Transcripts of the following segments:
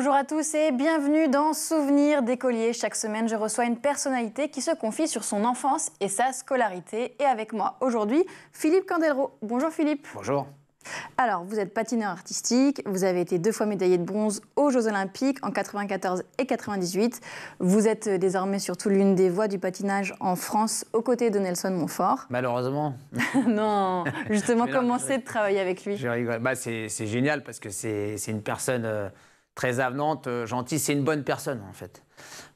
Bonjour à tous et bienvenue dans Souvenirs d'écoliers. Chaque semaine, je reçois une personnalité qui se confie sur son enfance et sa scolarité. Et avec moi aujourd'hui, Philippe Candero. Bonjour Philippe. Bonjour. Alors, vous êtes patineur artistique, vous avez été deux fois médaillé de bronze aux Jeux Olympiques en 94 et 98. Vous êtes désormais surtout l'une des voix du patinage en France aux côtés de Nelson Montfort. Malheureusement. non, justement, commencé de travailler avec lui bah, c'est génial parce que c'est une personne. Euh, très avenante, euh, gentille, c'est une bonne personne en fait.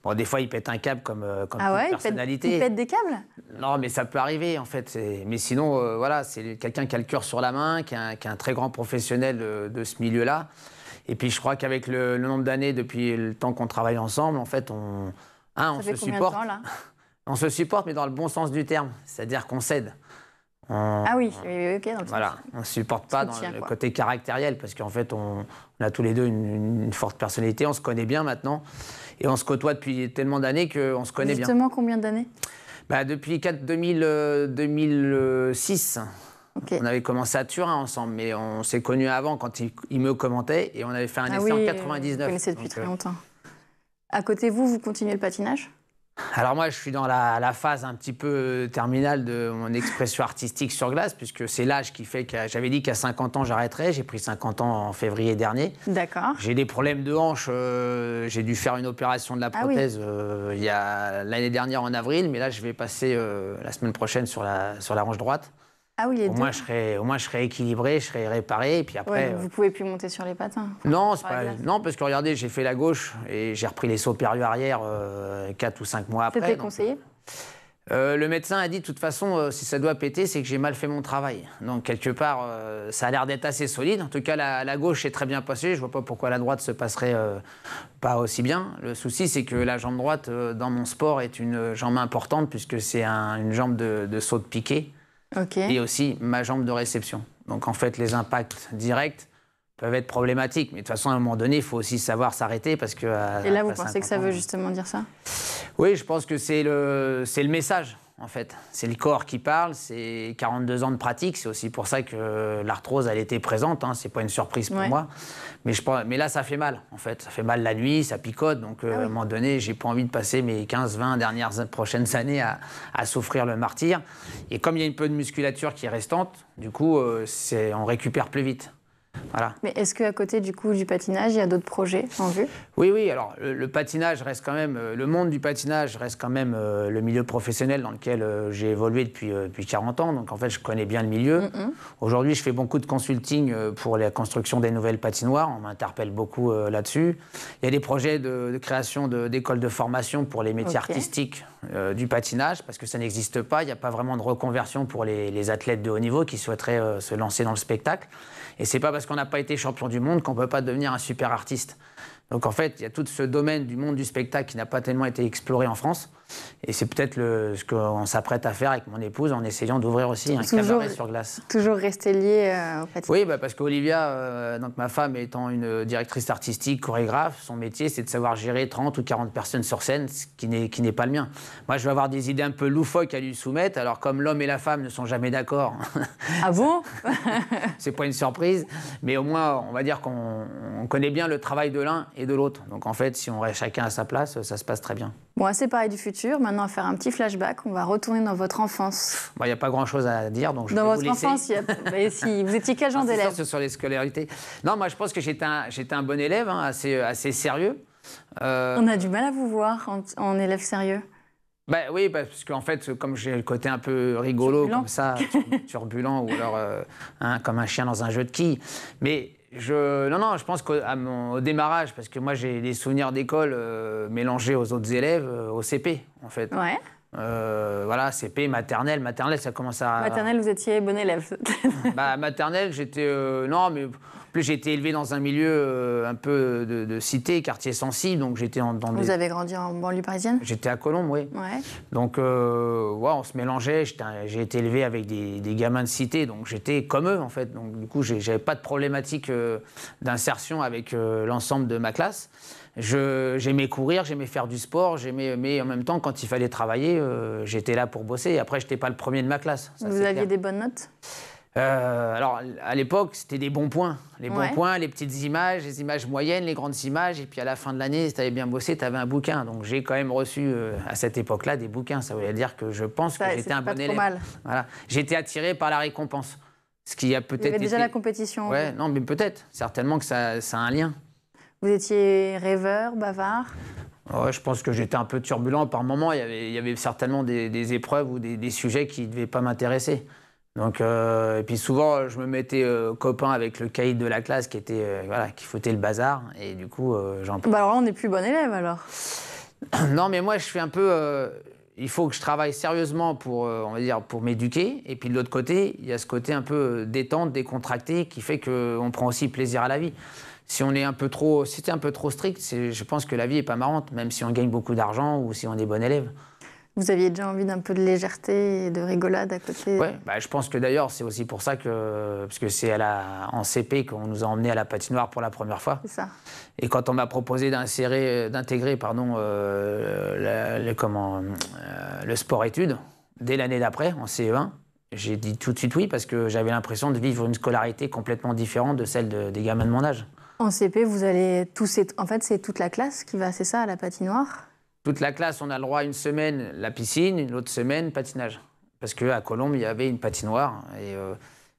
Bon, des fois, il pète un câble comme, euh, comme ah ouais, Il pète, des câbles Non, mais ça peut arriver, en fait. Mais sinon, euh, voilà, c'est quelqu'un qui a le cœur sur la main, qui est un, très grand professionnel de, ce milieu-là. Et puis, je crois qu'avec le, nombre d'années, depuis le temps qu'on travaille ensemble, en fait, on, hein, on se supporte. Temps, on se supporte, mais dans le bon sens du terme. C'est-à-dire qu'on cède. Euh, ah oui, ok. on supporte pas dans le côté caractériel parce qu'en fait, on, a tous les deux une, forte personnalité, on se connaît bien maintenant et on se côtoie depuis tellement d'années qu'on se connaît bien. Justement, combien d'années bah, Depuis 2006. Euh, on avait commencé à Turin ensemble, mais on s'est connus avant quand il, me commentait et on avait fait un ah essai en 99. On depuis très euh, longtemps. À côté vous, vous continuez le patinage alors moi, je suis dans la, phase un petit peu euh, terminale de mon expression artistique sur glace, puisque c'est l'âge qui fait que j'avais dit qu'à 50 ans j'arrêterais. J'ai pris 50 ans en février dernier. D'accord. J'ai des problèmes de hanche. Euh, j'ai dû faire une opération de la ah prothèse euh, y a l'année dernière en avril, mais là je vais passer la semaine prochaine sur la sur la hanche droite. Ah oui, au, Moins, je serais, au moins, je serais équilibré, je serais réparé. Et puis après, euh, vous pouvez plus monter sur les patins. Non, pas... non parce que regardez, j'ai fait la gauche et j'ai repris les sauts perdus arrière 4 euh, ou 5 mois après. C'était conseillé euh, le médecin a dit de toute façon, si ça doit péter, c'est que j'ai mal fait mon travail. Donc quelque part, ça a l'air d'être assez solide. En tout cas, la, gauche est très bien passée. Je vois pas pourquoi la droite se passerait pas aussi bien. Le souci, c'est que la jambe droite, dans mon sport, est une jambe importante puisque c'est une jambe de, de saut de piqué et aussi ma jambe de réception. Donc en fait, les impacts directs peuvent être problématiques. Mais de toute façon, à un moment donné, il faut aussi savoir s'arrêter parce que... Euh, et là, vous pensez que ça veut justement dire ça Oui, je pense que c'est le, le message en fait. C'est le corps qui parle, c'est 42 ans de pratique, c'est aussi pour ça que l'arthrose, elle était présente, hein. c'est pas une surprise pour moi. Mais, là, ça fait mal, en fait. Ça fait mal la nuit, ça picote, donc euh, ah à un moment donné, j'ai pas envie de passer mes 15, 20 dernières prochaines années à, souffrir le martyr. Et comme il y a une peu de musculature qui est restante, du coup, euh, on récupère plus vite. Mais est-ce qu'à côté du coup du patinage, il y a d'autres projets en vue Oui, oui. Alors le, patinage reste quand même, euh, le monde du patinage reste quand même euh, le milieu professionnel dans lequel euh, j'ai évolué depuis, depuis 40 ans. Donc en fait, je connais bien le milieu. Mm, mm. Aujourd'hui, je fais beaucoup de consulting pour la construction des nouvelles patinoires. On m'interpelle beaucoup là-dessus. Il y a des projets de, création d'écoles de, formation pour les métiers artistiques du patinage parce que ça n'existe pas. Il n'y a pas vraiment de reconversion pour les, athlètes de haut niveau qui souhaiteraient se lancer dans le spectacle. Et c'est pas parce qu'on n'a pas été champion du monde qu'on peut pas devenir un super artiste. Donc en fait, il y a tout ce domaine du monde du spectacle qui n'a pas tellement été exploré en France. Et c'est peut-être ce qu'on s'apprête à faire avec mon épouse en essayant d'ouvrir aussi un cabaret sur glace. Toujours rester lié euh, au fait. Oui, bah, parce qu'Olivia, euh, donc ma femme étant une directrice artistique, chorégraphe, son métier c'est de savoir gérer 30 ou 40 personnes sur scène, ce qui n'est pas le mien. Moi je vais avoir des idées un peu loufoques à lui soumettre, alors comme l'homme et la femme ne sont jamais d'accord. Ah bon C'est pas une surprise, mais au moins on va dire qu'on connaît bien le travail de l'un et de l'autre. Donc en fait, si on reste chacun à sa place, ça se passe très bien. Bon, assez parlé du futur. Maintenant, on va faire un petit flashback. On va retourner dans votre enfance. Bah, il n'y a pas grand-chose à dire, donc je dans vais votre vous laisser. enfance, y a... Bah, si vous étiez quel genre ah, d'élève Sur les scolarités. Non, moi, je pense que j'étais un, un, bon élève, hein, assez, assez sérieux. Euh, on a du mal à vous voir en, élève sérieux. Bah, oui, parce qu'en fait, comme j'ai le côté un peu rigolo, comme ça, turbulent, ou alors euh, hein, comme un chien dans un jeu de quilles. Mais non, non, je pense qu'au démarrage, parce que moi j'ai des souvenirs d'école euh, mélangés aux autres élèves, euh, au CP en fait. Ouais. Euh, voilà, CP, maternelle, maternelle, ça commence à. Maternelle, vous étiez bon élève. bah, maternelle, j'étais. non, mais plus j'ai été élevé dans un milieu euh, un peu de, cité, quartier sensible, donc j'étais dans Vous avez grandi en banlieue parisienne J'étais à Colombe, oui. Ouais. Donc, euh, on se mélangeait. J'ai été élevé avec des, gamins de cité, donc j'étais comme eux, en fait. Donc, du coup, j'avais pas de problématique euh, d'insertion avec l'ensemble de ma classe. J'aimais courir, j'aimais faire du sport, j'aimais, mais en même temps, quand il fallait travailler, j'étais là pour bosser. Et après, j'étais pas le premier de ma classe. Vous aviez des bonnes notes euh, alors, à l'époque, c'était des bons points. Les bons points, les petites images, les images moyennes, les grandes images. Et puis à la fin de l'année, si tu avais bien bossé, tu avais un bouquin. Donc j'ai quand même reçu euh, à cette époque-là des bouquins. Ça voulait dire que je pense que j'étais un bon élève. J'étais attiré par la récompense. Ce qui a peut-être. déjà la compétition. Ouais, non, mais peut-être. Certainement que ça, ça, a un lien. Vous étiez rêveur, bavard Je pense que j'étais un peu turbulent par moments. Il y avait, certainement des, épreuves ou des sujets qui ne devaient pas m'intéresser. Donc, euh, et puis souvent, euh, je me mettais euh, copain avec le caïd de la classe qui était, voilà, qui foutait le bazar. Et du coup, j'en. Bah alors, on n'est plus bon élève alors. non, mais moi, je fais un peu. il faut que je travaille sérieusement pour, on va dire, pour m'éduquer. Et puis de l'autre côté, il y a ce côté un peu détente, décontracté, qui fait qu'on prend aussi plaisir à la vie. Si on est un peu trop, un peu trop strict, je pense que la vie est pas marrante, même si on gagne beaucoup d'argent ou si on est bon élève. Vous aviez déjà envie d'un peu de légèreté et de rigolade à côté Oui, bah, je pense que d'ailleurs, c'est aussi pour ça que. Parce que c'est en CP qu'on nous a emmenés à la patinoire pour la première fois. C'est ça. Et quand on m'a proposé d'intégrer pardon, euh, le, comment, euh, le sport-études, dès l'année d'après, en CE1, j'ai dit tout de suite oui parce que j'avais l'impression de vivre une scolarité complètement différente de celle des gamins de mon âge. En CP, vous allez tous. En fait, c'est toute la classe qui va, c'est ça, à la patinoire toute la classe, on a le droit une semaine la piscine, une autre semaine patinage. Parce qu'à Colombes, il y avait une patinoire. Et, euh,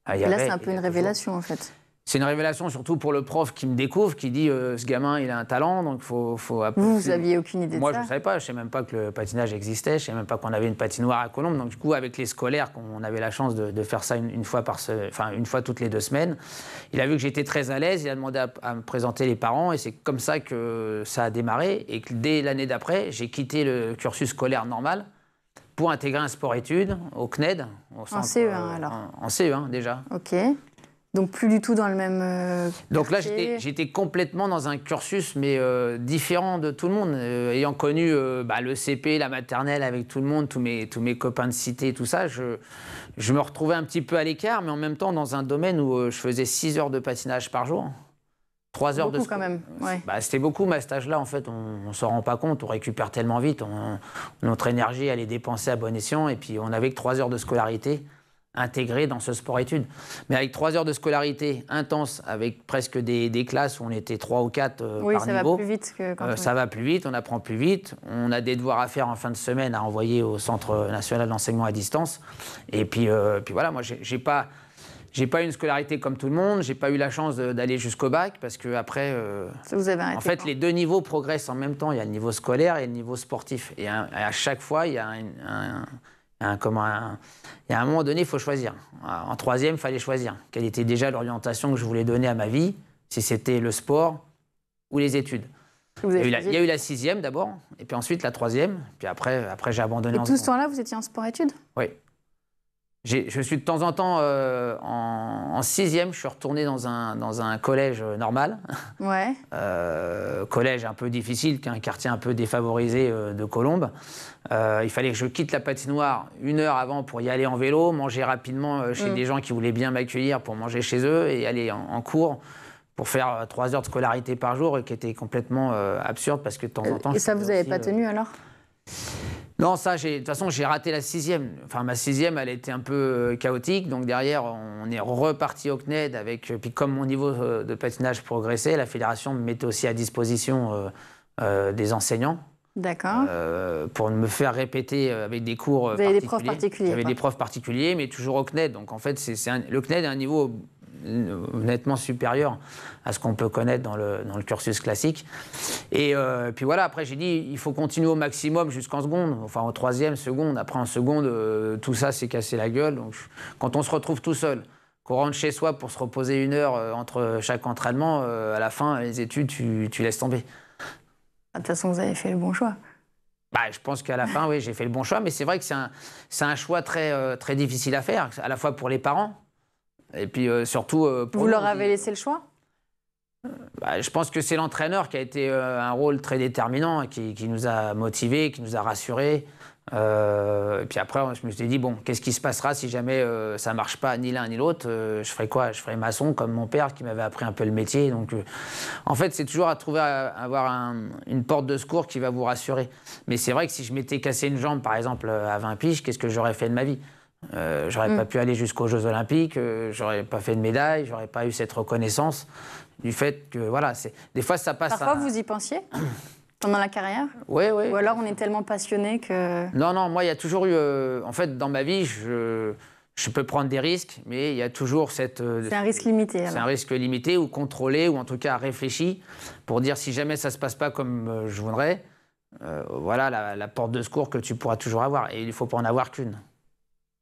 ah, il y Là, c'est un peu une révélation, en fait c'est une révélation surtout pour le prof qui me découvre, qui dit euh, ce gamin il a un talent, donc faut faut. Vous, vous n'aviez aucune idée Moi, de ça. Moi, je ne savais pas. Je ne sais même pas que le patinage existait. Je ne sais même pas qu'on avait une patinoire à Colombes. Donc du coup, avec les scolaires, qu'on avait la chance de, faire ça une, fois par enfin une fois toutes les deux semaines. Il a vu que j'étais très à l'aise. Il a demandé à, me présenter les parents et c'est comme ça que ça a démarré et que dès l'année d'après, j'ai quitté le cursus scolaire normal pour intégrer un sport-études au CNED. en CE1 e alors. En, en CE1 déjà. Ok. Donc plus du tout dans le même. Euh, Donc là, j'étais complètement dans un cursus, mais euh, différent de tout le monde. Euh, ayant connu bah, le CP, la maternelle avec tout le monde, tous mes, tous mes copains de cité, tout ça, je, je me retrouvais un petit peu à l'écart, mais en même temps dans un domaine où je faisais 6 heures de patinage par jour. 3 heures de quand même. Bah, c'était beaucoup, mais à cet âge-là, en fait, on ne s'en rend pas compte, on récupère tellement vite, notre énergie, elle est dépensée à bon escient, et puis on n'avait que 3 heures de scolarité intégré dans ce sport-études. Mais avec trois heures de scolarité intense, avec presque des, classes où on était trois ou quatre euh, oui, ça va plus vite que euh, ça va plus vite, on apprend plus vite, on a des devoirs à faire en fin de semaine à envoyer au Centre national d'enseignement à distance. Et puis, euh, puis voilà, moi, j'ai pas... J'ai pas eu une scolarité comme tout le monde, j'ai pas eu la chance d'aller jusqu'au bac parce que après, vous en fait, les deux niveaux progressent en même temps. Il y a le niveau scolaire et le niveau sportif, et à, chaque fois, il y a un un, hein, comme un, y a un moment donné, il faut choisir. En troisième, il fallait choisir. Quelle était déjà l'orientation que je voulais donner à ma vie, si c'était le sport ou les études. Il y, a eu la sixième d'abord, et puis ensuite la troisième, puis après, après j'ai abandonné. Et tout ce temps-là, vous étiez en sport-études Oui je suis de temps en temps euh, en, sixième, je suis retourné dans un, dans un collège euh, normal. Ouais. Euh, collège un peu difficile, un quartier un peu défavorisé de Colombes. il fallait que je quitte la patinoire une heure avant pour y aller en vélo, manger rapidement chez mm. des gens qui voulaient bien m'accueillir pour manger chez eux et aller en, cours pour faire trois heures de scolarité par jour et qui était complètement absurde parce que de temps en temps. Et ça, vous n'avez pas tenu alors non, ça, de toute façon, j'ai raté la sixième. Enfin, ma sixième, elle était un peu euh, chaotique. Donc derrière, on est reparti au CNED avec. Euh, puis comme mon niveau euh, de patinage progressait, la fédération me mettait aussi à disposition des enseignants. D'accord. pour me faire répéter avec des cours. Vous des profs particuliers. J'avais des profs particuliers, mais toujours au CNED. Donc en fait, c'est le CNED est un niveau nettement supérieur à ce qu'on peut connaître dans le, dans le cursus classique. Et euh, puis voilà, après j'ai dit, il faut continuer au maximum jusqu'en seconde, enfin en troisième, seconde. Après en seconde, euh, tout ça s'est cassé la gueule. Donc quand on se retrouve tout seul, qu'on rentre chez soi pour se reposer une heure euh, entre chaque entraînement, à la fin, les études, tu, tu laisses tomber. De toute façon, vous avez fait le bon choix. Bah, je pense qu'à la fin, oui, j'ai fait le bon choix, mais c'est vrai que c'est un, un, choix très, très difficile à faire, à la fois pour les parents, et puis euh, surtout. Euh, vous leur avez laissé le choix bah, je pense que c'est l'entraîneur qui a été euh, un rôle très déterminant, qui, qui, nous a motivés, qui nous a rassurés. et puis après, je me suis dit, bon, qu'est-ce qui se passera si jamais ça ne marche pas ni l'un ni l'autre Je ferai quoi Je ferai maçon comme mon père qui m'avait appris un peu le métier. Donc, en fait, c'est toujours à trouver, à avoir une porte de secours qui va vous rassurer. Mais c'est vrai que si je m'étais cassé une jambe, par exemple, à 20 piges, qu'est-ce que j'aurais fait de ma vie euh, j'aurais mm. pas pu aller jusqu'aux Jeux Olympiques, euh, j'aurais pas fait de médaille, j'aurais pas eu cette reconnaissance du fait que voilà, c'est des fois ça passe. Parfois vous y pensiez pendant la carrière Oui, oui. Ou alors on est tellement passionné que. Non, non, moi il y a toujours eu, euh, en fait, dans ma vie, je je peux prendre des risques, mais il y a toujours cette. C'est un risque limité. C'est un risque limité ou contrôlé ou en tout cas réfléchi pour dire si jamais ça se passe pas comme je voudrais, voilà la, la porte de secours que tu pourras toujours avoir et il faut pas en avoir qu'une.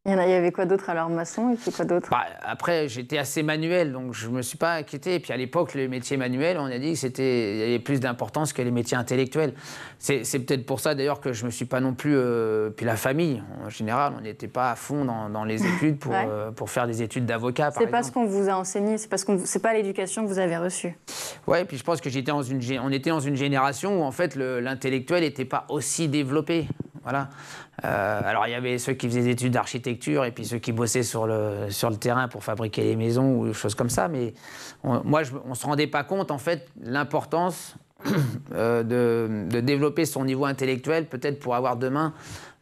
Il y, avait quoi d'autre alors maçon et puis quoi d'autre bah, Après j'étais assez manuel donc je me suis pas inquiété et puis à l'époque les métiers manuels on a dit qu'il c'était y avait plus d'importance que les métiers intellectuels. C'est, peut-être pour ça d'ailleurs que je me suis pas non plus euh, puis la famille en général on n'était pas à fond dans, les études pour, euh, pour faire des études d'avocat. C'est pas ce qu'on vous a enseigné c'est n'est pas l'éducation que vous avez reçue. Oui, puis je pense que j'étais on était dans une génération où en fait l'intellectuel n'était pas aussi développé. Euh, alors il y avait ceux qui faisaient des études d'architecture et puis ceux qui bossaient sur le, terrain pour fabriquer les maisons ou choses comme ça. Mais moi, on ne se rendait pas compte en fait l'importance euh, de, développer son niveau intellectuel peut-être pour avoir demain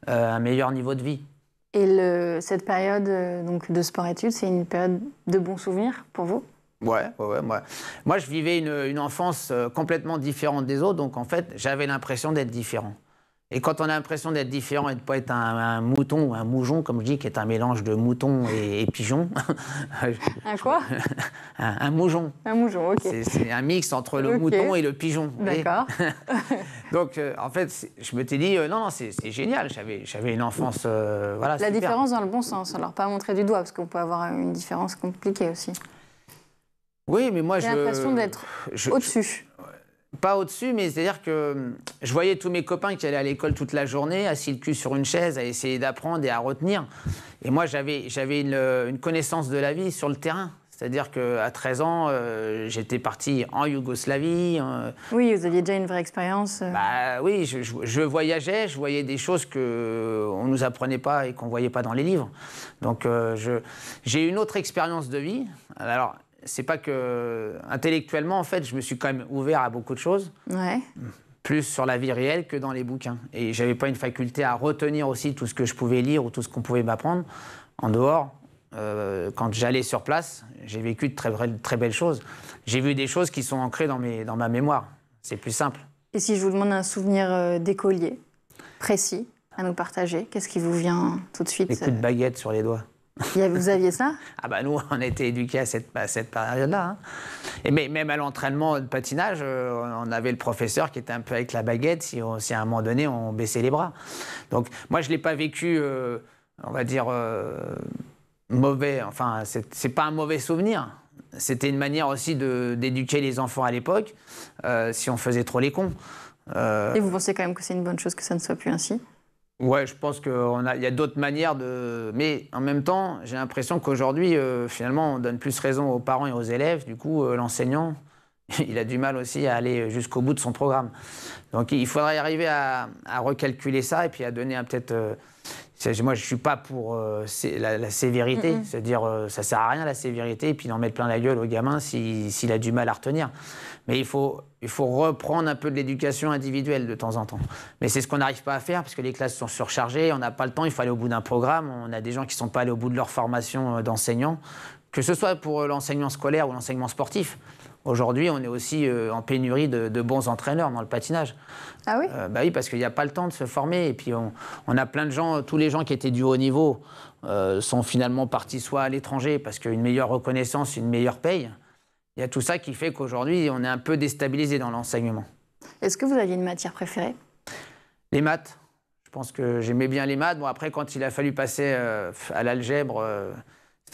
euh, un meilleur niveau de vie. Et cette période de sport-études, c'est une période de bons souvenirs pour vous Ouais, ouais, ouais, Moi, je vivais une enfance complètement différente des autres, donc en fait, j'avais l'impression d'être différent. Et quand on a l'impression d'être différent et de ne pas être un, mouton ou un moujon, comme je dis, qui est un mélange de mouton et, pigeon. un quoi un, moujon. Un moujon, ok. C'est un mix entre le mouton et le pigeon. D'accord. Donc, euh, en fait, je me suis dit, euh, non, non, c'est génial. J'avais une enfance. Euh, La différence dans le bon sens, alors pas montrer du doigt, parce qu'on peut avoir une différence compliquée aussi. Oui, mais moi, j'ai l'impression d'être au-dessus. Pas au-dessus, mais c'est-à-dire que hum, je voyais tous mes copains qui allaient à l'école toute la journée, assis le cul sur une chaise, à essayer d'apprendre et à retenir. Et moi, j'avais, une, connaissance de la vie sur le terrain. C'est-à-dire qu'à 13 ans, euh, j'étais parti en Yougoslavie. Euh, oui, vous aviez déjà une vraie expérience. Euh. Bah, oui, je, voyageais, je voyais des choses qu'on ne nous apprenait pas et qu'on ne voyait pas dans les livres. Donc j'ai une autre expérience de vie. Alors, c'est pas que intellectuellement en fait, je me suis quand même ouvert à beaucoup de choses. Ouais. Plus sur la vie réelle que dans les bouquins. Et j'avais pas une faculté à retenir aussi tout ce que je pouvais lire ou tout ce qu'on pouvait m'apprendre en dehors. Euh, quand j'allais sur place, j'ai vécu de très, belles choses. J'ai vu des choses qui sont ancrées dans, dans ma mémoire. C'est plus simple. Et si je vous demande un souvenir euh, d'écolier précis à nous partager, qu'est-ce qui vous vient tout de suite Les coups de baguette sur les doigts. Vous aviez ça Ah bah nous, on était été éduqués à cette, cette période-là. Hein. Et mais, même à l'entraînement de patinage, euh, on avait le professeur qui était un peu avec la baguette si, euh, à un moment donné on baissait les bras. Donc moi, je ne l'ai pas vécu, euh, on va dire, mauvais. Enfin, c'est pas un mauvais souvenir. C'était une manière aussi d'éduquer les enfants à l'époque, si on faisait trop les cons. Et vous pensez quand même que c'est une bonne chose que ça ne soit plus ainsi Ouais, je pense qu'il a, y a d'autres manières de. Mais en même temps, j'ai l'impression qu'aujourd'hui, euh, finalement, on donne plus raison aux parents et aux élèves. Du coup, euh, l'enseignant, il a du mal aussi à aller jusqu'au bout de son programme. Donc, il faudrait arriver à, à recalculer ça et puis à donner peut-être euh, moi, je ne suis pas pour euh, la, sévérité. C'est-à-dire, euh, ça ne sert à rien la sévérité, et puis d'en mettre plein la gueule au gamin s'il a du mal à retenir. Mais il faut, il faut reprendre un peu de l'éducation individuelle de temps en temps. Mais c'est ce qu'on n'arrive pas à faire, parce que les classes sont surchargées, on n'a pas le temps, il faut aller au bout d'un programme. On a des gens qui ne sont pas allés au bout de leur formation euh, d'enseignant, que ce soit pour l'enseignement scolaire ou l'enseignement sportif. Aujourd'hui, on est aussi euh, en pénurie de, bons entraîneurs dans le patinage. Ah oui euh, Bah oui, parce qu'il n'y a pas le temps de se former. Et puis, on, a plein de gens, tous les gens qui étaient du haut niveau euh, sont finalement partis soit à l'étranger, parce qu'une meilleure reconnaissance, une meilleure paye. Il y a tout ça qui fait qu'aujourd'hui, on est un peu déstabilisé dans l'enseignement. Est-ce que vous aviez une matière préférée Les maths. Je pense que j'aimais bien les maths. Bon, après, quand il a fallu passer à l'algèbre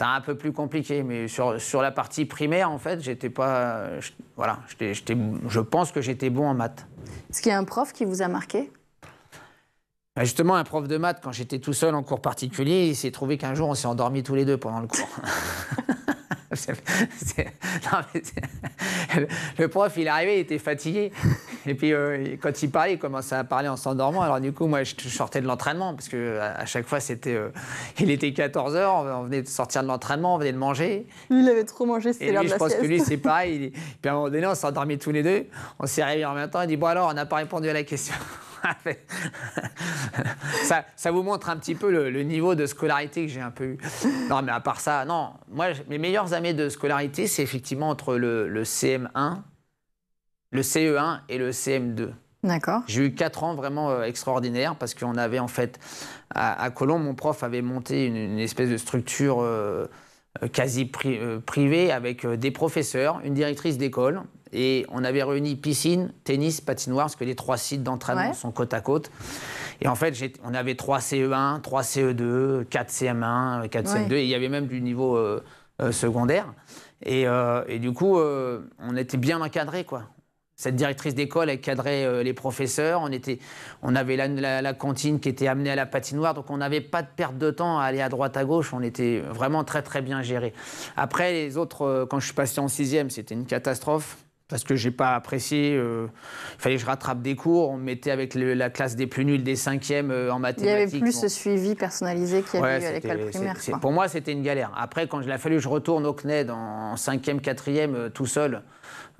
c'était un peu plus compliqué, mais sur, sur la partie primaire, en fait, j'étais pas. voilà, je pense que j'étais bon en maths. Est-ce qu'il y a un prof qui vous a marqué bah, Justement, un prof de maths, quand j'étais tout seul en cours particulier, il s'est trouvé qu'un jour, on s'est endormis tous les deux pendant le cours. le prof, il est arrivé, il était fatigué. Et puis, euh, quand il parlait, il commençait à parler en s'endormant. Alors, du coup, moi, je sortais de l'entraînement, parce que à chaque fois, c'était. Euh, il était 14h, on venait de sortir de l'entraînement, on venait de manger. Lui, il avait trop mangé, c'était l'heure de la Je pense que lui, c'est pareil. et puis, à un moment donné, on s'endormait tous les deux. On s'est réveillés en même temps. Il dit Bon, alors, on n'a pas répondu à la question ça, vous montre un petit peu le, niveau de scolarité que j'ai un peu eu. Non, mais à part ça, non. Moi, mes meilleures années de scolarité, c'est effectivement entre le, CM1, le CE1 e et le CM2. D'accord. J'ai eu quatre ans vraiment euh, extraordinaires parce qu'on avait en fait, à, colomb mon prof avait monté une, espèce de structure. Euh, euh, quasi privée avec des professeurs, une directrice d'école, et on avait réuni piscine, tennis, patinoire, parce que les trois sites d'entraînement sont côte à côte. Et en fait, on avait 3 CE1, 3 CE2, 4 CM1, 4 CM2, et il y avait même du niveau euh, euh, secondaire. Euh, et, du coup, on était bien encadrés, quoi. Cette directrice d'école, elle cadrait les professeurs. On, était, on avait la, cantine qui était amenée à la patinoire. Donc, on n'avait pas de perte de temps à aller à droite, à gauche. On était vraiment très, très bien géré. Après, les autres, quand je suis passé en sixième, c'était une catastrophe parce que j'ai pas apprécié. Euh, il fallait que je rattrape des cours. On me mettait avec la classe des plus nuls, des cinquièmes euh, en mathématiques. Il y avait plus ce suivi personnalisé qu'il y avait à l'école primaire. pour moi, c'était une galère. Après, quand il a fallu que je retourne au CNED en cinquième, quatrième, e tout seul,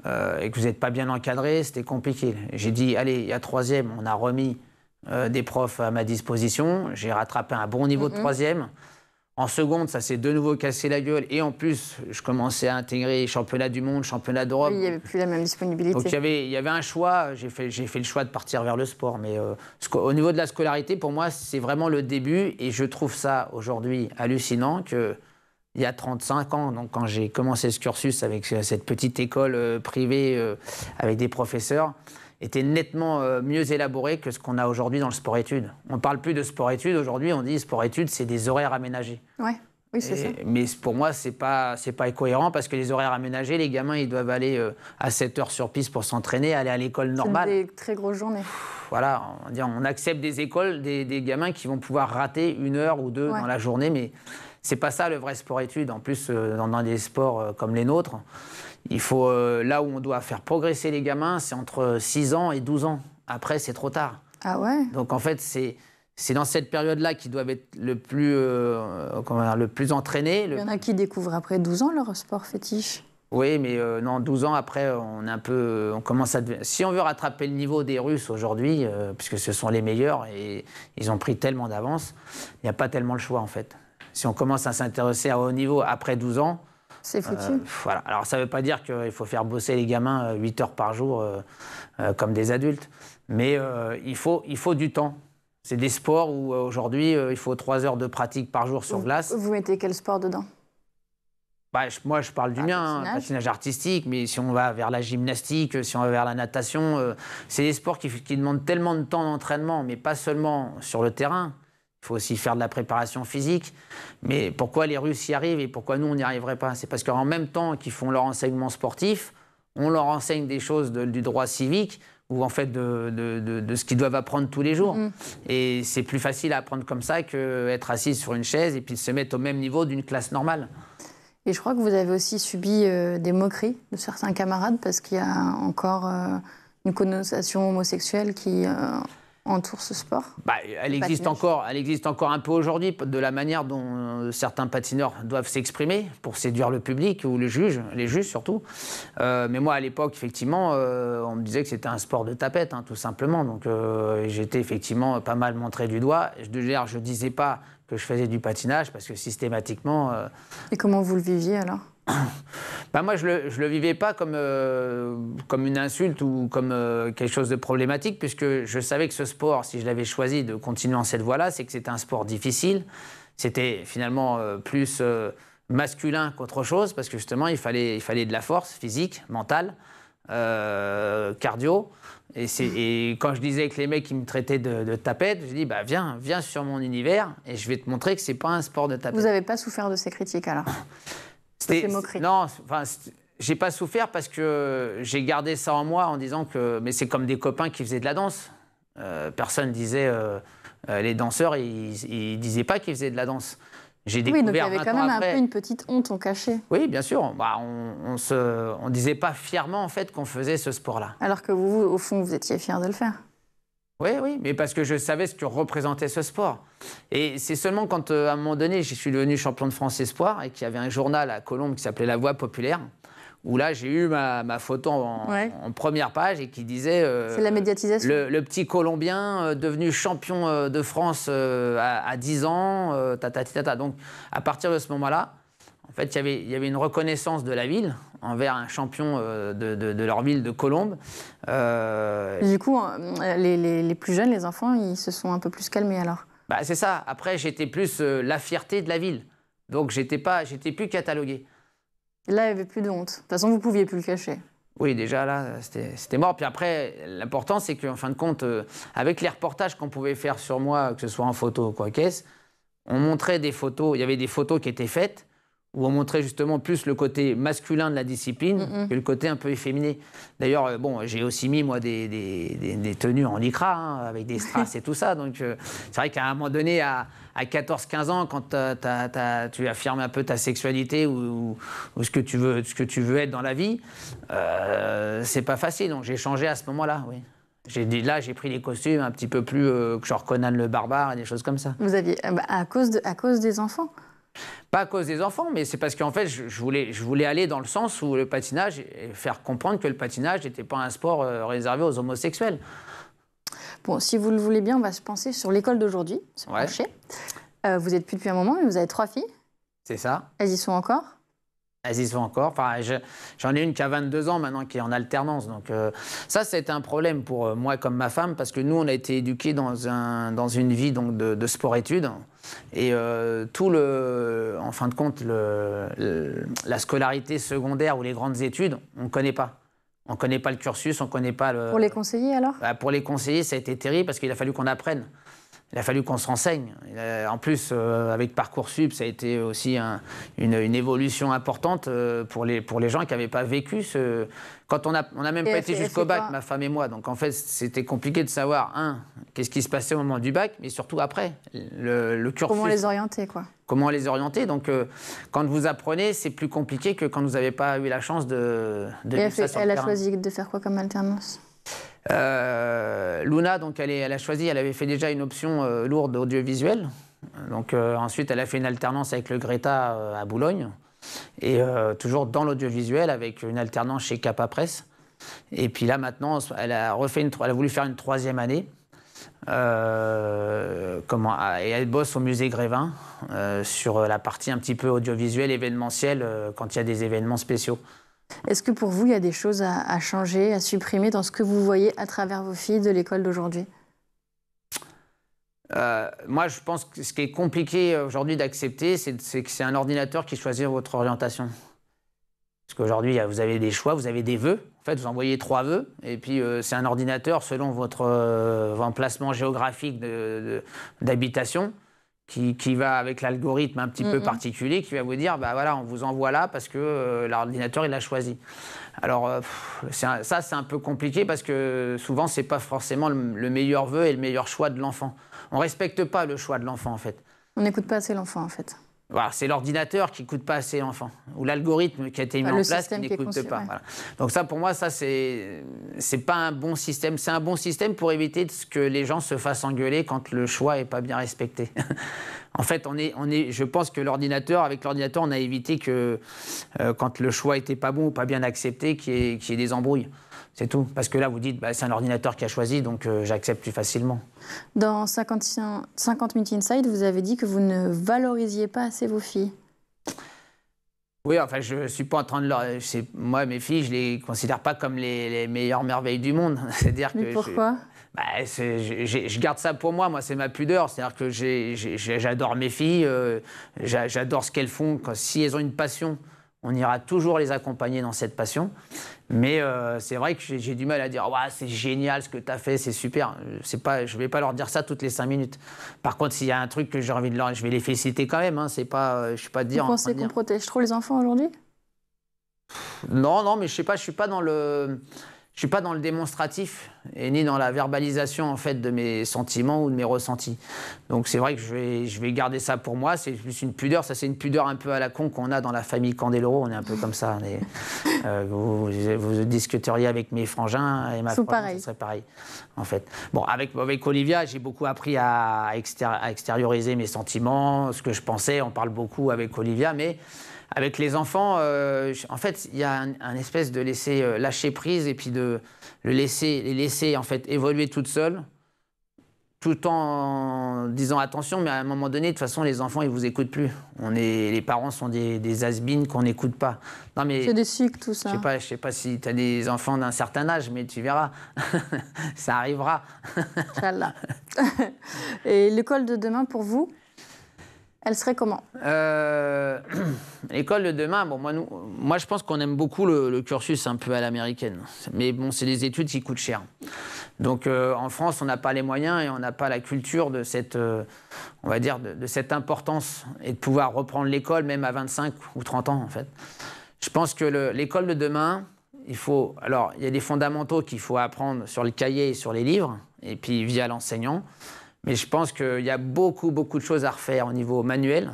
et que vous n'êtes pas bien encadré, c'était compliqué. J'ai dit, allez, il y a troisième, on a remis des profs à ma disposition. J'ai rattrapé un bon niveau de mm-hmm. troisième. En seconde, ça s'est de nouveau cassé la gueule. Et en plus, je commençais à intégrer championnat du monde, championnat d'Europe. il n'y avait plus la même disponibilité. Donc il y avait, un choix. J'ai fait, le choix de partir vers le sport. Mais euh, au niveau de la scolarité, pour moi, c'est vraiment le début. Et je trouve ça aujourd'hui hallucinant que. Il y a 35 ans, donc quand j'ai commencé ce cursus avec euh, cette petite école euh, privée, avec des professeurs, était nettement euh, mieux élaboré que ce qu'on a aujourd'hui dans le sport-études. On ne parle plus de sport-études aujourd'hui, on dit sport-études, c'est des horaires aménagés. Oui, c'est ça. Mais pour moi, ce n'est pas, pas cohérent parce que les horaires aménagés, les gamins, ils doivent aller euh, à 7 heures sur piste pour s'entraîner, aller à l'école normale. C'est des très grosses journées. Voilà, on, on accepte des écoles, des, gamins qui vont pouvoir rater une heure ou deux dans la journée, mais c'est pas ça le vrai sport études En plus, euh, dans, des sports comme les nôtres, il faut, euh, là où on doit faire progresser les gamins, c'est entre 6 ans et 12 ans. Après, c'est trop tard. Ah ouais Donc en fait, c'est. dans cette période-là qu'ils doivent être le plus, euh, comment dire, le plus entraînés. Il y en a qui découvrent après 12 ans leur sport fétiche. Oui, mais euh, non, 12 ans après, on un peu, on commence à. Si on veut rattraper le niveau des Russes aujourd'hui, puisque ce sont les meilleurs et ils ont pris tellement d'avance, il n'y a pas tellement le choix en fait. Si on commence à s'intéresser à haut niveau après 12 ans, c'est euh, foutu. voilà. Alors, ça ne veut pas dire qu'il faut faire bosser les gamins 8 euh, heures par jour euh, comme des adultes, mais il, faut, il faut du temps. C'est des sports où aujourd'hui, il faut 3 heures de pratique par jour sur glace. Vous mettez quel sport dedans bah, moi, je parle du bah, mien, hein, patinage. artistique, mais si on va vers la gymnastique, si on va vers la natation, c'est des sports qui, demandent tellement de temps d'entraînement, mais pas seulement sur le terrain, il faut aussi faire de la préparation physique. Mais pourquoi les Russes y arrivent et pourquoi nous, on n'y arriverait pas C'est parce qu'en même temps qu'ils font leur enseignement sportif, on leur enseigne des choses du droit civique ou en fait de, de, de ce qu'ils doivent apprendre tous les jours. Mm. Et c'est plus facile à apprendre comme ça qu'être assis sur une chaise et puis se mettre au même niveau d'une classe normale. Et je crois que vous avez aussi subi euh, des moqueries de certains camarades parce qu'il y a encore euh, une connotation homosexuelle qui... Euh, entoure ce sport bah, elle, existe encore, elle existe encore un peu aujourd'hui, de la manière dont euh, certains patineurs doivent s'exprimer pour séduire le public ou le juge, les juges surtout. Euh, mais moi, à l'époque, effectivement, euh, on me disait que c'était un sport de tapette, hein, tout simplement. Donc j'étais effectivement pas mal montré du doigt. De l'air, je ne disais pas que je faisais du patinage parce que systématiquement. Et comment vous le viviez alors ben moi, je ne le, vivais pas comme, euh, comme une insulte ou comme euh, quelque chose de problématique, puisque je savais que ce sport, si je l'avais choisi de continuer en cette voie-là, c'est que c'était un sport difficile. C'était finalement euh, plus masculin qu'autre chose, parce que justement, il fallait, il fallait de la force physique, mentale, cardio. Et, quand je disais que les mecs, ils me traitaient de, tapette, je dis, bah, viens, viens sur mon univers et je vais te montrer que c'est pas un sport de tapette. Vous n'avez pas souffert de ces critiques alors c'était Non, enfin, j'ai pas souffert parce que j'ai gardé ça en moi en disant que. Mais c'est comme des copains qui faisaient de la danse. Euh, personne disait. Euh, euh, les danseurs, ils, ne disaient pas qu'ils faisaient de la danse. J'ai découvert. Oui, donc il y avait quand même un peu une petite honte en cachet. Oui, bien sûr. Bah, on, ne on disait pas fièrement en fait qu'on faisait ce sport-là. Alors que vous, au fond, vous étiez fier de le faire. Oui, oui, mais parce que je savais ce que représentait ce sport. Et c'est seulement quand, euh, à un moment donné, je suis devenu champion de France Espoir et qu'il y avait un journal à Colombes qui s'appelait La Voix Populaire, où là, j'ai eu ma, photo en, première page et qui disait... Euh, c'est la médiatisation. Le, petit Colombien euh, devenu champion de France à, 10 ans, ta, ta, ta, Donc, à partir de ce moment-là, fait, il y, avait, y avait une reconnaissance de la ville envers un champion euh, de, leur ville, de Colombes. Euh, du coup, euh, les, plus jeunes, les enfants, ils se sont un peu plus calmés alors bah, C'est ça. Après, j'étais plus la fierté de la ville. Donc, j'étais plus catalogué. Là, il n'y avait plus de honte. De toute façon, vous pouviez plus le cacher. Oui, déjà là, c'était mort. Puis après, l'important, c'est qu'en fin de compte, avec les reportages qu'on pouvait faire sur moi, que ce soit en photo ou quoi qu'est-ce, on montrait des photos. Il y avait des photos qui étaient faites où on montrait justement plus le côté masculin de la discipline que le côté un peu efféminé. D'ailleurs, euh, bon, j'ai aussi mis moi des, tenues en lycra, hein, avec des strass et tout ça. Donc euh, c'est vrai qu'à un moment donné, à, 14-15 ans, quand tu affirmes un peu ta sexualité ou, ce, que tu veux, ce que tu veux être dans la vie, euh, c'est pas facile. Donc j'ai changé à ce moment-là, oui. Dit, là, j'ai pris des costumes un petit peu plus que genre Conan le barbare et des choses comme ça. Vous aviez bah, à cause à cause des enfants. Pas à cause des enfants, mais c'est parce qu'en fait, je, voulais, aller dans le sens où le patinage, et faire comprendre que le patinage n'était pas un sport euh, réservé aux homosexuels. Bon, si vous le voulez bien, on va se penser sur l'école d'aujourd'hui, euh, vous êtes plus depuis un moment, mais vous avez trois filles. C'est ça. Elles y sont encore Elles y sont encore. j'en ai une qui a 22 ans maintenant, qui est en alternance. Donc euh, ça, c'est un problème pour moi comme ma femme, parce que nous, on a été éduqués dans, une vie de, de sport-études. Et euh, tout le, en fin de compte, la scolarité secondaire ou les grandes études, on ne connaît pas. On ne connaît pas le cursus, on ne connaît pas le. Pour les conseillers alors bah, Pour les conseillers, ça a été terrible parce qu'il a fallu qu'on apprenne. Il a fallu qu'on se renseigne. Euh, en plus, euh, avec Parcoursup, ça a été aussi une, une, évolution importante pour les, pour les gens qui n'avaient pas vécu ce, quand on n'a a même pas été jusqu'au bac, ma femme et moi, donc en fait, c'était compliqué de savoir, un, qu'est-ce qui se passait au moment du bac, mais surtout après, le, le cursus. Comment les orienter, quoi Comment les orienter Donc, euh, quand vous apprenez, c'est plus compliqué que quand vous n'avez pas eu la chance de. de et elle, a choisi de faire quoi comme alternance euh, Luna, donc elle, elle, a choisi, elle avait fait déjà une option euh, lourde audiovisuelle. Donc ensuite, elle a fait une alternance avec le Greta à Boulogne et euh, toujours dans l'audiovisuel avec une alternance chez Capa Press. Et puis là, maintenant, elle a, refait une, elle a voulu faire une troisième année. Euh, comment, ah, et elle bosse au musée Grévin euh, sur la partie un petit peu audiovisuelle, événementielle, quand il y a des événements spéciaux. Est-ce que pour vous, il y a des choses à, changer, à supprimer dans ce que vous voyez à travers vos filles de l'école d'aujourd'hui euh, moi, je pense que ce qui est compliqué aujourd'hui d'accepter, c'est que c'est un ordinateur qui choisit votre orientation. Parce qu'aujourd'hui, vous avez des choix, vous avez des vœux. En fait, vous envoyez trois vœux, et puis euh, c'est un ordinateur, selon votre euh, emplacement géographique d'habitation, qui, va, avec l'algorithme un petit peu particulier, qui va vous dire, bah voilà, on vous envoie là parce que l'ordinateur, il l'a choisi. Alors, ça, c'est un peu compliqué parce que souvent, c'est pas forcément le, le meilleur vœu et le meilleur choix de l'enfant. On respecte pas le choix de l'enfant, en fait. On n'écoute pas assez l'enfant, en fait. Voilà, c'est l'ordinateur qui n'écoute pas assez l'enfant, ou l'algorithme qui a été mis en place qui n'écoute pas. Donc ça, pour moi, ça c'est c'est pas un bon système. C'est un bon système pour éviter que les gens se fassent engueuler quand le choix est pas bien respecté. en fait, on est, on est, je pense que l'ordinateur, avec l'ordinateur, on a évité que euh, quand le choix était pas bon ou pas bien accepté, qu'il y ait des embrouilles. C'est tout. Parce que là, vous dites, bah, c'est un ordinateur qui a choisi, donc euh, j'accepte plus facilement. Dans 50 Minutes Inside, vous avez dit que vous ne valorisiez pas assez vos filles. Oui, enfin, je suis pas en train de leur. Moi, mes filles, je les considère pas comme les, meilleures merveilles du monde. Bah, cest dire Pourquoi je... je, garde ça pour moi. Moi, c'est ma pudeur. C'est-à-dire que j'adore mes filles. Euh, j'adore ce qu'elles font quand... si elles ont une passion on ira toujours les accompagner dans cette passion. Mais euh, c'est vrai que j'ai du mal à dire ouais, c'est génial ce que tu as fait, c'est super. Pas, je ne vais pas leur dire ça toutes les cinq minutes. Par contre, s'il y a un truc que j'ai envie de leur je vais les féliciter quand même. Hein, pas, euh, je suis pas dire. Vous hein, pensez qu'on protège trop les enfants aujourd'hui Non, non, mais je sais pas, je suis pas dans le je suis pas dans le démonstratif et ni dans la verbalisation en fait de mes sentiments ou de mes ressentis. Donc c'est vrai que je vais, je vais garder ça pour moi. C'est plus une pudeur. Ça c'est une pudeur un peu à la con qu'on a dans la famille Candeloro. On est un peu comme ça. Euh, vous, discuteriez avec mes frangins et ma femme, pareil. serait pareil. En fait. Bon, avec, Olivia, j'ai beaucoup appris à, à extérioriser mes sentiments, ce que je pensais. On parle beaucoup avec Olivia, mais avec les enfants, euh, en fait, il y a un, espèce de laisser euh, lâcher prise et puis de le laisser, les laisser en fait évoluer toute seule, tout en disant attention, mais à un moment donné, de toute façon, les enfants, ils vous écoutent plus. On est, les parents sont des, asbines qu'on n'écoute pas. Non mais c'est des cycles tout ça. Je sais pas, sais pas si tu as des enfants d'un certain âge, mais tu verras, ça arrivera. Et l'école de demain pour vous elle serait comment euh, L'école de demain, bon, moi, je pense qu'on aime beaucoup le, cursus un peu à l'américaine. Mais bon, c'est des études qui coûtent cher. Donc euh, en France, on n'a pas les moyens et on n'a pas la culture de cette, euh, on va dire, de, cette importance et de pouvoir reprendre l'école même à 25 ou 30 ans en fait. Je pense que l'école de demain, il faut, alors il y a des fondamentaux qu'il faut apprendre sur le cahier et sur les livres et puis via l'enseignant. Mais je pense qu'il y a beaucoup, beaucoup de choses à refaire au niveau manuel.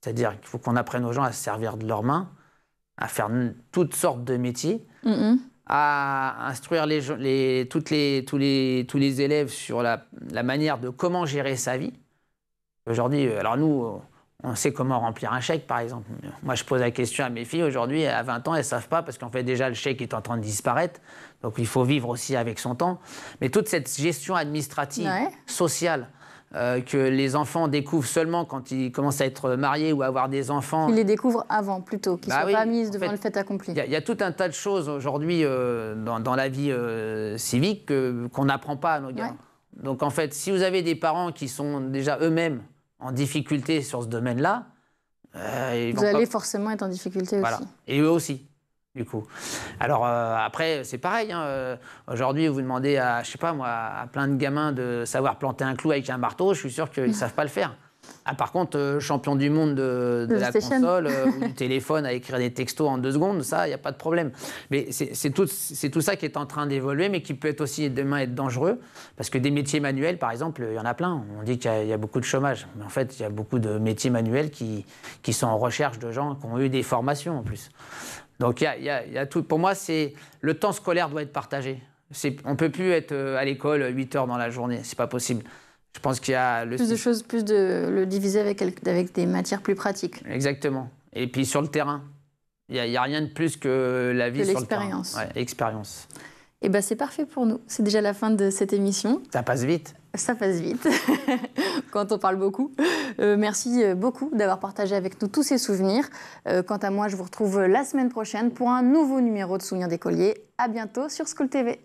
C'est-à-dire qu'il faut qu'on apprenne aux gens à se servir de leurs mains, à faire toutes sortes de métiers, mm-hmm. à instruire les, les, toutes les, tous, les, tous les élèves sur la, la manière de comment gérer sa vie. Aujourd'hui, euh, alors nous, on sait comment remplir un chèque, par exemple. Moi, je pose la question à mes filles aujourd'hui, à 20 ans, elles ne savent pas parce qu'en fait, déjà, le chèque est en train de disparaître. Donc, il faut vivre aussi avec son temps. Mais toute cette gestion administrative, sociale, euh, que les enfants découvrent seulement quand ils commencent à être mariés ou à avoir des enfants. Ils les découvrent avant plutôt, qu'ils bah ne pas mis devant le fait accompli. Il y, a tout un tas de choses aujourd'hui euh, dans, la vie euh, civique qu'on n'apprend pas à nos ouais. Donc en fait, si vous avez des parents qui sont déjà eux-mêmes en difficulté sur ce domaine-là, euh, vous allez forcément être en difficulté Et eux aussi, du coup. Alors euh, après, c'est pareil. Hein, euh, aujourd'hui, vous demandez à, je sais pas moi, à plein de gamins de savoir planter un clou avec un marteau, je suis sûr qu'ils ne savent pas le faire. Ah, par contre, euh, champion du monde de, la console euh, ou du téléphone à écrire des textos en deux secondes, ça, il n'y a pas de problème. Mais c'est tout, ça qui est en train d'évoluer, mais qui peut être aussi demain être dangereux. Parce que des métiers manuels, par exemple, il y en a plein. On dit qu'il y, a beaucoup de chômage. Mais en fait, il y a beaucoup de métiers manuels qui, sont en recherche de gens qui ont eu des formations en plus. Donc, Pour moi, c'est le temps scolaire doit être partagé. On ne peut plus être euh, à l'école 8 heures dans la journée. C'est pas possible. Je pense qu'il y a le... Plus de choses, plus de le diviser avec, avec des matières plus pratiques. Exactement. Et puis sur le terrain. Il n'y a, rien de plus que la vie sur le terrain. Expérience. Ouais, expérience. Eh ben, c'est parfait pour nous. C'est déjà la fin de cette émission. Ça passe vite. Ça passe vite, quand on parle beaucoup. Euh, merci euh, beaucoup d'avoir partagé avec nous tous ces souvenirs. Euh, quant à moi, je vous retrouve la semaine prochaine pour un nouveau numéro de Souvenirs d'écoliers. À bientôt sur School TV.